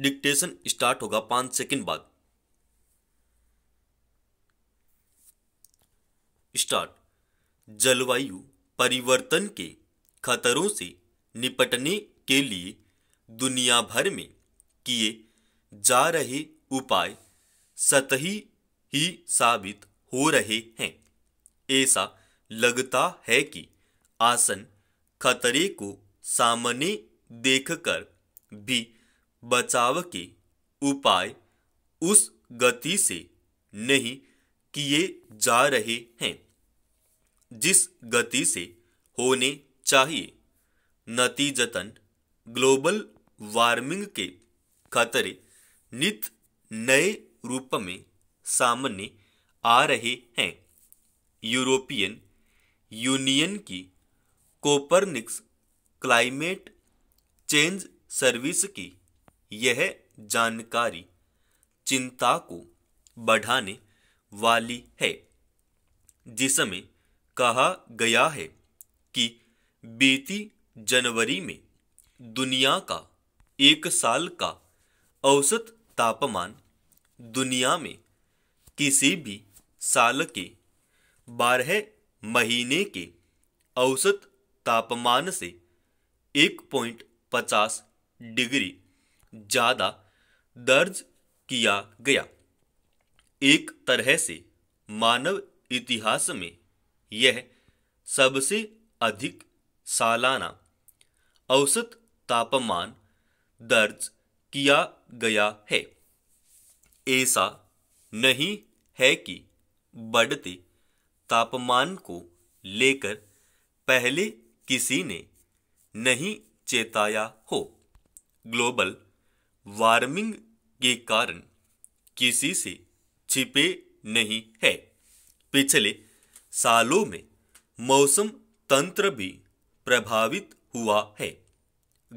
dictation start होगा पांच second बाद स्टार्ट जलवायु परिवर्तन के खतरों से निपटने के लिए दुनिया भर में किए जा रहे उपाय सतही ही साबित हो रहे हैं ऐसा लगता है कि आसन खतरे को सामने देखकर भी बचाव के उपाय उस गति से नहीं किए जा रहे हैं जिस गति से होने चाहिए नतीजतन ग्लोबल वार्मिंग के खतरे नित नए रूप में सामने आ रहे हैं यूरोपियन यूनियन की कोपरनिक्स क्लाइमेट चेंज सर्विस की यह जानकारी चिंता को बढ़ाने वाली है जिसमें कहा गया है कि बीती जनवरी में दुनिया का एक साल का औसत तापमान दुनिया में किसी भी साल के बारह महीने के औसत तापमान से एक पॉइंट पचास डिग्री ज़्यादा दर्ज किया गया एक तरह से मानव इतिहास में यह सबसे अधिक सालाना औसत तापमान दर्ज किया गया है ऐसा नहीं है कि बढ़ते तापमान को लेकर पहले किसी ने नहीं चेताया हो ग्लोबल वार्मिंग के कारण किसी से छिपे नहीं है पिछले सालों में मौसम तंत्र भी प्रभावित हुआ है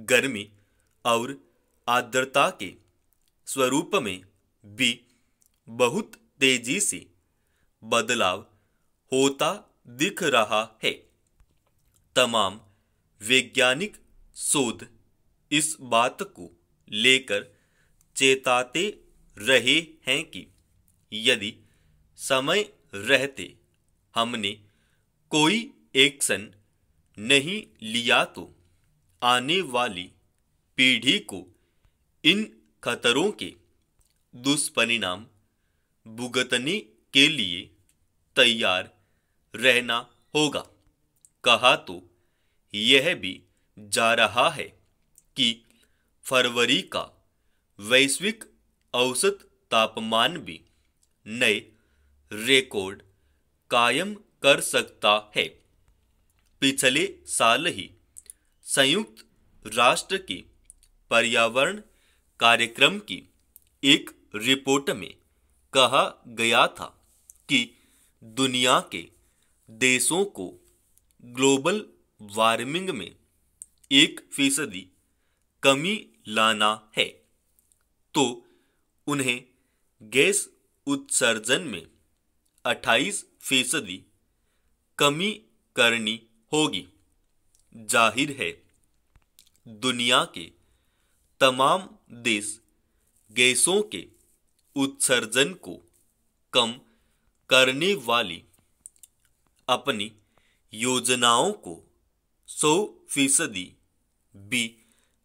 गर्मी और आर्द्रता के स्वरूप में भी बहुत तेजी से बदलाव होता दिख रहा है तमाम वैज्ञानिक शोध इस बात को लेकर चेताते रहे हैं कि यदि समय रहते हमने कोई एक्शन नहीं लिया तो आने वाली पीढ़ी को इन खतरों के दुष्परिणाम भुगतने के लिए तैयार रहना होगा कहा तो यह भी जा रहा है कि फरवरी का वैश्विक औसत तापमान भी नए रिकॉर्ड कायम कर सकता है पिछले साल ही संयुक्त राष्ट्र की पर्यावरण कार्यक्रम की एक रिपोर्ट में कहा गया था कि दुनिया के देशों को ग्लोबल वार्मिंग में एक फीसदी कमी लाना है तो उन्हें गैस उत्सर्जन में 28 फीसदी कमी करनी होगी जाहिर है दुनिया के तमाम देश गैसों के उत्सर्जन को कम करने वाली अपनी योजनाओं को सौ फीसदी भी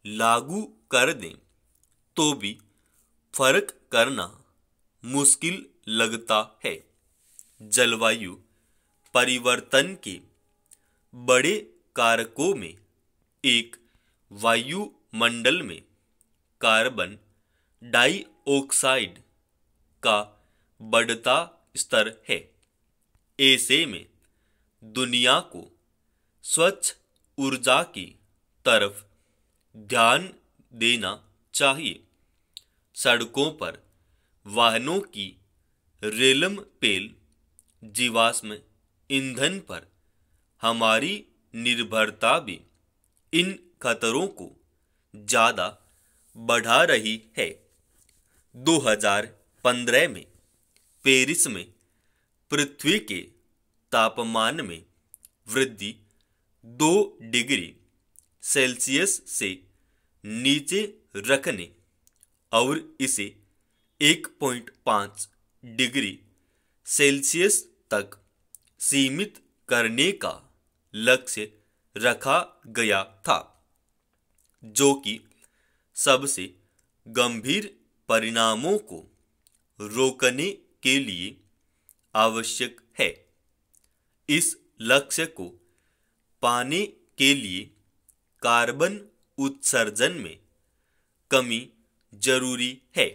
लागू कर दें तो भी फर्क करना मुश्किल लगता है जलवायु परिवर्तन के बड़े कारकों में एक वायुमंडल में कार्बन डाइऑक्साइड का बढ़ता स्तर है ऐसे में दुनिया को स्वच्छ ऊर्जा की तरफ ध्यान देना चाहिए सड़कों पर वाहनों की रेलम पेल जीवाश्म ईंधन पर हमारी निर्भरता भी इन खतरों को ज़्यादा बढ़ा रही है 2015 में पेरिस में पृथ्वी के तापमान में वृद्धि दो डिग्री सेल्सियस से नीचे रखने और इसे 1.5 डिग्री सेल्सियस तक सीमित करने का लक्ष्य रखा गया था जो कि सबसे गंभीर परिणामों को रोकने के लिए आवश्यक है इस लक्ष्य को पाने के लिए कार्बन उत्सर्जन में कमी जरूरी है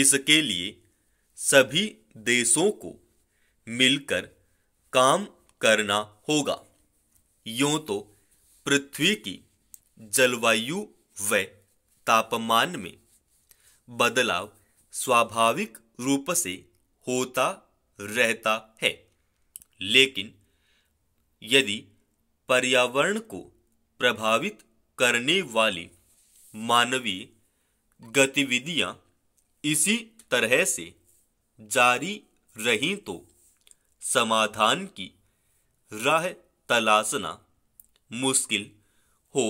इसके लिए सभी देशों को मिलकर काम करना होगा यूं तो पृथ्वी की जलवायु व तापमान में बदलाव स्वाभाविक रूप से होता रहता है लेकिन यदि पर्यावरण को प्रभावित करने वाली मानवीय गतिविधियां इसी तरह से जारी रही तो समाधान की राह तलाशना मुश्किल हो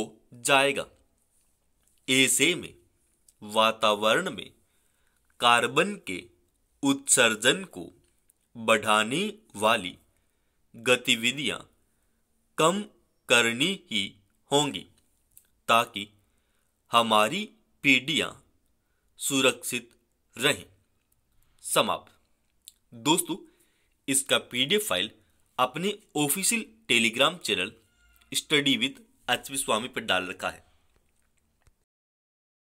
जाएगा ऐसे में वातावरण में कार्बन के उत्सर्जन को बढ़ाने वाली गतिविधियां कम करनी ही होंगी ताकि हमारी पीढ़ियां सुरक्षित रहें समाप्त दोस्तों इसका पीडीएफ फाइल अपने official Telegram channel study with H Swami पर डाल रखा है